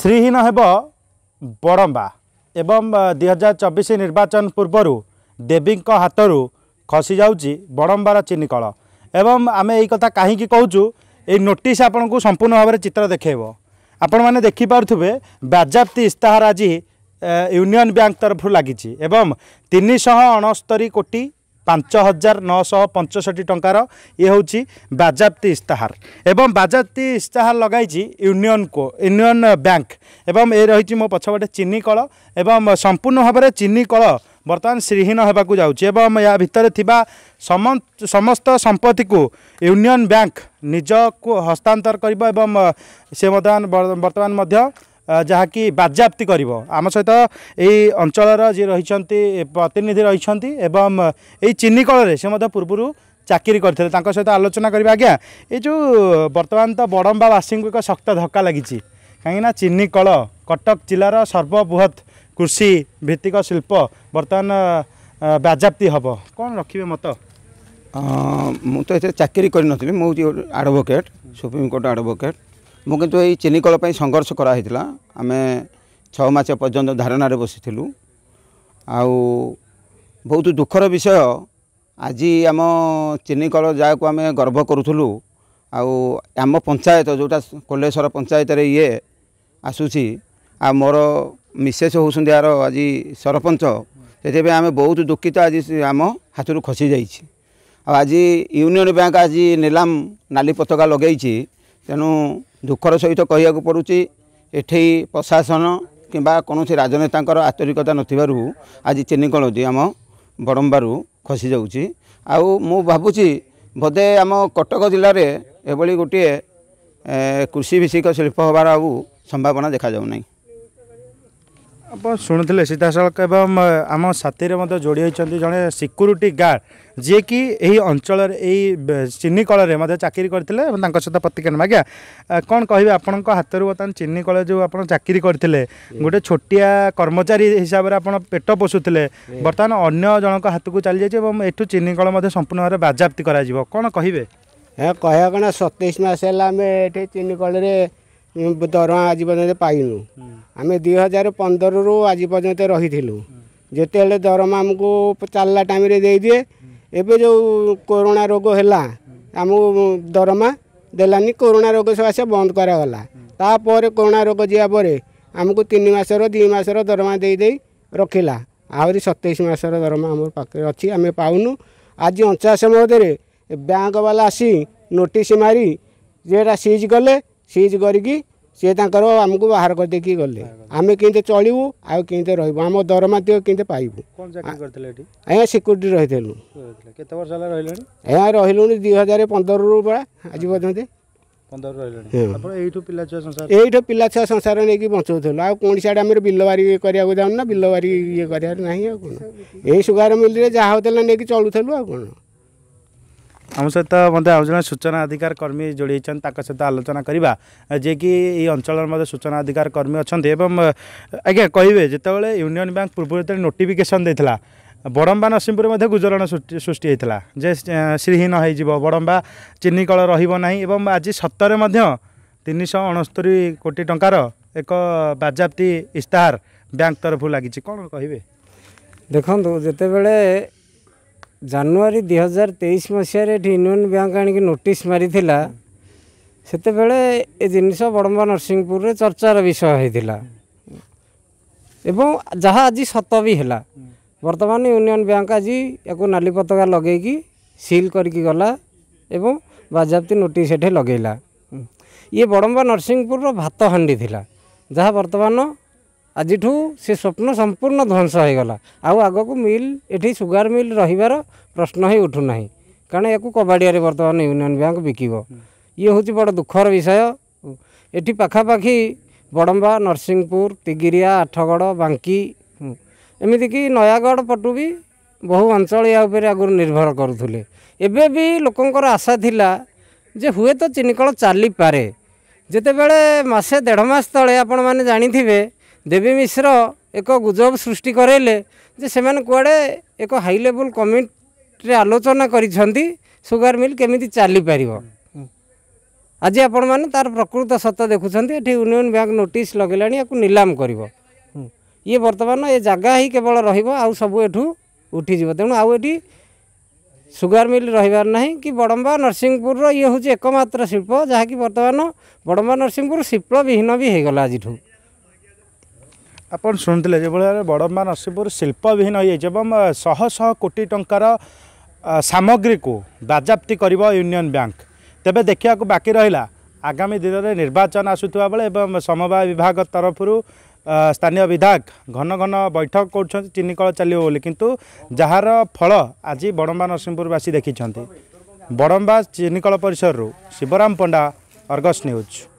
ଶ୍ରୀହୀନ ହେବ ବଡ଼ମ୍ବା ଏବଂ ଦୁଇହଜାର ଚବିଶ ନିର୍ବାଚନ ପୂର୍ବରୁ ଦେବୀଙ୍କ ହାତରୁ ଖସିଯାଉଛି ବଡ଼ମ୍ବାର ଚିନିକଳ ଏବଂ ଆମେ ଏଇ କଥା କାହିଁକି କହୁଛୁ ଏଇ ନୋଟିସ୍ ଆପଣଙ୍କୁ ସମ୍ପୂର୍ଣ୍ଣ ଭାବରେ ଚିତ୍ର ଦେଖାଇବ ଆପଣମାନେ ଦେଖିପାରୁଥିବେ ବାଜ୍ୟାପ୍ତି ଇସ୍ତାହାର ଆଜି ୟୁନିୟନ୍ ବ୍ୟାଙ୍କ ତରଫରୁ ଲାଗିଛି ଏବଂ ତିନିଶହ ଅଣସ୍ତରୀ କୋଟି ପାଞ୍ଚ ହଜାର ନଅଶହ ପଞ୍ଚଷଠି ଟଙ୍କାର ଇଏ ହେଉଛି ବାଜ୍ୟାପ୍ତି ଇସ୍ତାହାର ଏବଂ ବାଜ୍ୟାପ୍ତି ଇସ୍ତାହାର ଲଗାଇଛି ୟୁନିଅନକୁ ୟୁନିଅନ ବ୍ୟାଙ୍କ ଏବଂ ଏ ରହିଛି ମୋ ପଛପଟେ ଚିନି କଳ ଏବଂ ସମ୍ପୂର୍ଣ୍ଣ ଭାବରେ ଚିନି କଳ ବର୍ତ୍ତମାନ ଶ୍ରୀହୀନ ହେବାକୁ ଯାଉଛି ଏବଂ ଏହା ଭିତରେ ଥିବା ସମସ୍ତ ସମ୍ପତ୍ତିକୁ ୟୁନିଅନ ବ୍ୟାଙ୍କ ନିଜକୁ ହସ୍ତାନ୍ତର କରିବ ଏବଂ ସେ ବର୍ତ୍ତମାନ ବର୍ତ୍ତମାନ ମଧ୍ୟ ଯାହାକି ବାଜ୍ୟାପ୍ତି କରିବ ଆମ ସହିତ ଏଇ ଅଞ୍ଚଳର ଯିଏ ରହିଛନ୍ତି ପ୍ରତିନିଧି ରହିଛନ୍ତି ଏବଂ ଏଇ ଚିନିକଳରେ ସେ ମଧ୍ୟ ପୂର୍ବରୁ ଚାକିରି କରିଥିଲେ ତାଙ୍କ ସହିତ ଆଲୋଚନା କରିବା ଆଜ୍ଞା ଏ ଯେଉଁ ବର୍ତ୍ତମାନ ତ ବଡ଼ମ୍ବାବାସୀଙ୍କୁ ଏକ ଶକ୍ତ ଧକ୍କା ଲାଗିଛି କାହିଁକିନା ଚିନି କଳ କଟକ ଜିଲ୍ଲାର ସର୍ବବୃହତ କୃଷି ଭିତ୍ତିକ ଶିଳ୍ପ ବର୍ତ୍ତମାନ ବାଜ୍ୟାପ୍ତି ହେବ କ'ଣ ରଖିବେ ମତ ମୁଁ ତ ଏଥିରେ ଚାକିରି କରିନଥିଲି ମୁଁ ହେଉଛି ଆଡ଼ଭୋକେଟ୍ ସୁପ୍ରିମକୋର୍ଟ ଆଡ଼ଭୋକେଟ୍ ଏବଂ କିନ୍ତୁ ଏଇ ଚିନିକଳ ପାଇଁ ସଂଘର୍ଷ କରାହେଇଥିଲା ଆମେ ଛଅ ମାସ ପର୍ଯ୍ୟନ୍ତ ଧାରଣାରେ ବସିଥିଲୁ ଆଉ ବହୁତ ଦୁଃଖର ବିଷୟ ଆଜି ଆମ ଚିନିକଳ ଯାହାକୁ ଆମେ ଗର୍ବ କରୁଥିଲୁ ଆଉ ଆମ ପଞ୍ଚାୟତ ଯେଉଁଟା କୋଲେଶ୍ୱର ପଞ୍ଚାୟତରେ ଇଏ ଆସୁଛି ଆଉ ମୋର ମିସେସ୍ ହେଉଛନ୍ତି ଆର ଆଜି ସରପଞ୍ଚ ସେଥିପାଇଁ ଆମେ ବହୁତ ଦୁଃଖିତ ଆଜି ଆମ ହାତରୁ ଖସିଯାଇଛି ଆଉ ଆଜି ୟୁନିଅନ୍ ବ୍ୟାଙ୍କ ଆଜି ନିଲାମ ନାଲି ପତକା ଲଗେଇଛି ତେଣୁ ଦୁଃଖର ସହିତ କହିବାକୁ ପଡ଼ୁଛି ଏଠି ପ୍ରଶାସନ କିମ୍ବା କୌଣସି ରାଜନେତାଙ୍କର ଆନ୍ତରିକତା ନଥିବାରୁ ଆଜି ଚିନିକଳଦି ଆମ ବଡ଼ମ୍ବାରୁ ଖସିଯାଉଛି ଆଉ ମୁଁ ଭାବୁଛି ବୋଧେ ଆମ କଟକ ଜିଲ୍ଲାରେ ଏଭଳି ଗୋଟିଏ କୃଷି କୃଷିଭିତ୍ତିକ ଶିଳ୍ପ ହେବାର ଆଉ ସମ୍ଭାବନା ଦେଖାଯାଉନାହିଁ ଆପଣ ଶୁଣୁଥିଲେ ସିଧାସଳଖ ଏବଂ ଆମ ସାଥିରେ ମଧ୍ୟ ଯୋଡ଼ି ହୋଇଛନ୍ତି ଜଣେ ସିକ୍ୟୁରିଟି ଗାର୍ଡ଼ ଯିଏକି ଏହି ଅଞ୍ଚଳରେ ଏହି ଚିନି କଳରେ ମଧ୍ୟ ଚାକିରି କରିଥିଲେ ଏବଂ ତାଙ୍କ ସହିତ ପ୍ରତିକ୍ରିୟା ଆଜ୍ଞା କ'ଣ କହିବେ ଆପଣଙ୍କ ହାତରୁ ବର୍ତ୍ତମାନ ଚିନି କଳ ଯେଉଁ ଆପଣ ଚାକିରି କରିଥିଲେ ଗୋଟେ ଛୋଟିଆ କର୍ମଚାରୀ ହିସାବରେ ଆପଣ ପେଟ ପୋଷୁଥିଲେ ବର୍ତ୍ତମାନ ଅନ୍ୟ ଜଣଙ୍କ ହାତକୁ ଚାଲିଯାଇଛି ଏବଂ ଏଠୁ ଚିନି କଳ ମଧ୍ୟ ସମ୍ପୂର୍ଣ୍ଣ ଭାବରେ ବାଜ୍ୟାପ୍ତି କରାଯିବ କ'ଣ କହିବେ ଏହା କହିବା କ'ଣ ସତେଇଶ ମାସ ହେଲା ଆମେ ଏଠି ଚିନି କଳରେ ଦରମା ଆଜି ପର୍ଯ୍ୟନ୍ତ ପାଇନୁ ଆମେ ଦୁଇ ହଜାର ପନ୍ଦରରୁ ଆଜି ପର୍ଯ୍ୟନ୍ତ ରହିଥିଲୁ ଯେତେବେଳେ ଦରମା ଆମକୁ ଚାଲିଲା ଟାଇମ୍ରେ ଦେଇଦିଏ ଏବେ ଯେଉଁ କରୋନା ରୋଗ ହେଲା ଆମକୁ ଦରମା ଦେଲାନି କରୋନା ରୋଗ ସବୁ ଆସିବା ବନ୍ଦ କରାଗଲା ତାପରେ କରୋନା ରୋଗ ଯିବା ପରେ ଆମକୁ ତିନି ମାସର ଦୁଇ ମାସର ଦରମା ଦେଇ ଦେଇ ରଖିଲା ଆହୁରି ସତେଇଶ ମାସର ଦରମା ଆମ ପାଖରେ ଅଛି ଆମେ ପାଉନୁ ଆଜି ଅଞ୍ଚାଶ ମଧ୍ୟରେ ବ୍ୟାଙ୍କ ବାଲା ଆସି ନୋଟିସ୍ ମାରି ଯେଉଁଟା ସିଜ୍ କଲେ ସିଜ୍ କରିକି ସିଏ ତାଙ୍କର ଆମକୁ ବାହାର କରିଦେଇକି ଗଲେ ଆମେ କେମିତି ଚଳିବୁ ଆଉ କେମିତି ରହିବୁ ଆମ ଦରମା ଦିଅ କେମିତି ପାଇବୁ ଆଜ୍ଞା ସିକ୍ୟୁରିଟି ରହିଥିଲୁ କେତେ ବର୍ଷ ହେଲା ରହିଲେଣି ଆଜ୍ଞା ରହିଲୁଣି ଦୁଇ ହଜାର ପନ୍ଦରରୁ ପରା ଆଜି ପର୍ଯ୍ୟନ୍ତ ଏଇଠୁ ପିଲା ଛୁଆ ସଂସାର ନେଇକି ବଞ୍ଚଉଥିଲୁ ଆଉ କୌଣସି ସିଆଡ଼େ ଆମର ବିଲବାରି କରିବାକୁ ଯାଉନୁ ନା ବିଲବାରି ଇଏ କରିବାର ନାହିଁ ଆଉ କ'ଣ ଏଇ ସୁଗାର ମିଲ୍ରେ ଯାହା ହେଉଥିଲା ନେଇକି ଚଳୁଥିଲୁ ଆଉ କ'ଣ ଆମ ସହିତ ମଧ୍ୟ ଆଉ ଜଣେ ସୂଚନା ଅଧିକାର କର୍ମୀ ଯୋଡ଼ିଛନ୍ତି ତାଙ୍କ ସହିତ ଆଲୋଚନା କରିବା ଯିଏକି ଏଇ ଅଞ୍ଚଳରେ ମଧ୍ୟ ସୂଚନା ଅଧିକାର କର୍ମୀ ଅଛନ୍ତି ଏବଂ ଆଜ୍ଞା କହିବେ ଯେତେବେଳେ ୟୁନିୟନ୍ ବ୍ୟାଙ୍କ ପୂର୍ବରୁ ଯେତେବେଳେ ନୋଟିଫିକେସନ୍ ଦେଇଥିଲା ବଡ଼ମ୍ବା ନରସିଂହପୁରରେ ମଧ୍ୟ ଗୁଜରଣ ସୃଷ୍ଟି ହୋଇଥିଲା ଯେ ଶ୍ରୀହୀନ ହୋଇଯିବ ବଡ଼ମ୍ବା ଚିନି କଳ ରହିବ ନାହିଁ ଏବଂ ଆଜି ସତରେ ମଧ୍ୟ ତିନିଶହ ଅଣସ୍ତରୀ କୋଟି ଟଙ୍କାର ଏକ ବାଜ୍ୟାପ୍ତି ଇସ୍ତାହାର ବ୍ୟାଙ୍କ ତରଫରୁ ଲାଗିଛି କ'ଣ କହିବେ ଦେଖନ୍ତୁ ଯେତେବେଳେ ଜାନୁଆରୀ ଦୁଇ ହଜାର ତେଇଶ ମସିହାରେ ଏଠି ୟୁନିୟନ୍ ବ୍ୟାଙ୍କ ଆଣିକି ନୋଟିସ୍ ମାରିଥିଲା ସେତେବେଳେ ଏ ଜିନିଷ ବଡ଼ମ୍ବା ନରସିଂହପୁରରେ ଚର୍ଚ୍ଚାର ବିଷୟ ହୋଇଥିଲା ଏବଂ ଯାହା ଆଜି ସତ ବି ହେଲା ବର୍ତ୍ତମାନ ୟୁନିୟନ୍ ବ୍ୟାଙ୍କ ଆଜି ୟାକୁ ନାଲି ପତାକା ଲଗେଇକି ସିଲ୍ କରିକି ଗଲା ଏବଂ ବାଜ୍ୟାପ୍ତି ନୋଟିସ୍ ସେଠି ଲଗେଇଲା ଇଏ ବଡ଼ମ୍ବା ନରସିଂହପୁରର ଭାତ ହାଣ୍ଡି ଥିଲା ଯାହା ବର୍ତ୍ତମାନ ଆଜିଠୁ ସେ ସ୍ୱପ୍ନ ସମ୍ପୂର୍ଣ୍ଣ ଧ୍ୱଂସ ହୋଇଗଲା ଆଉ ଆଗକୁ ମିଲ୍ ଏଠି ସୁଗାର ମିଲ୍ ରହିବାର ପ୍ରଶ୍ନ ହିଁ ଉଠୁନାହିଁ କାରଣ ୟାକୁ କବାଡ଼ିଆରେ ବର୍ତ୍ତମାନ ୟୁନିୟନ୍ ବ୍ୟାଙ୍କ ବିକିବ ଇଏ ହେଉଛି ବଡ଼ ଦୁଃଖର ବିଷୟ ଏଠି ପାଖାପାଖି ବଡ଼ମ୍ବା ନରସିଂହପୁର ତିଗିରିଆ ଆଠଗଡ଼ ବାଙ୍କି ଏମିତିକି ନୟାଗଡ଼ ପଟୁ ବି ବହୁ ଅଞ୍ଚଳ ଏହା ଉପରେ ଆଗରୁ ନିର୍ଭର କରୁଥିଲେ ଏବେ ବି ଲୋକଙ୍କର ଆଶା ଥିଲା ଯେ ହୁଏତ ଚିନିକଳ ଚାଲିପାରେ ଯେତେବେଳେ ମାସେ ଦେଢ଼ ମାସ ତଳେ ଆପଣମାନେ ଜାଣିଥିବେ ଦେବୀ ମିଶ୍ର ଏକ ଗୁଜବ ସୃଷ୍ଟି କରାଇଲେ ଯେ ସେମାନେ କୁଆଡ଼େ ଏକ ହାଇ ଲେବୁଲ୍ କମିଟିରେ ଆଲୋଚନା କରିଛନ୍ତି ସୁଗାର ମିଲ୍ କେମିତି ଚାଲିପାରିବ ଆଜି ଆପଣମାନେ ତାର ପ୍ରକୃତ ସତ ଦେଖୁଛନ୍ତି ଏଠି ୟୁନିୟନ୍ ବ୍ୟାଙ୍କ ନୋଟିସ୍ ଲଗେଇଲାଣି ୟାକୁ ନିଲାମ କରିବ ଇଏ ବର୍ତ୍ତମାନ ଏ ଜାଗା ହିଁ କେବଳ ରହିବ ଆଉ ସବୁ ଏଠୁ ଉଠିଯିବ ତେଣୁ ଆଉ ଏଠି ସୁଗାର ମିଲ୍ ରହିବାର ନାହିଁ କି ବଡ଼ମ୍ବା ନରସିଂହପୁରର ଇଏ ହେଉଛି ଏକମାତ୍ର ଶିଳ୍ପ ଯାହାକି ବର୍ତ୍ତମାନ ବଡ଼ମ୍ବା ନରସିଂହପୁର ଶିଳ୍ପ ବିହୀନ ବି ହୋଇଗଲା ଆଜିଠୁ ଆପଣ ଶୁଣିଥିଲେ ଯେଭଳି ବଡ଼ମ୍ବା ନରସିଂହପୁର ଶିଳ୍ପବିହୀନ ହୋଇଯାଇଛି ଏବଂ ଶହ ଶହ କୋଟି ଟଙ୍କାର ସାମଗ୍ରୀକୁ ବାଜ୍ୟାପ୍ତି କରିବ ୟୁନିଅନ୍ ବ୍ୟାଙ୍କ ତେବେ ଦେଖିବାକୁ ବାକି ରହିଲା ଆଗାମୀ ଦିନରେ ନିର୍ବାଚନ ଆସୁଥିବା ବେଳେ ଏବଂ ସମବାୟ ବିଭାଗ ତରଫରୁ ସ୍ଥାନୀୟ ବିଧାୟକ ଘନ ଘନ ବୈଠକ କରୁଛନ୍ତି ଚିନିକଳ ଚାଲିବ ବୋଲି କିନ୍ତୁ ଯାହାର ଫଳ ଆଜି ବଡ଼ମ୍ବା ନରସିଂହପୁରବାସୀ ଦେଖିଛନ୍ତି ବଡ଼ମ୍ବା ଚିନିକଳ ପରିସରରୁ ଶିବରାମ ପଣ୍ଡା ଅର୍ଗସ୍ ନ୍ୟୁଜ୍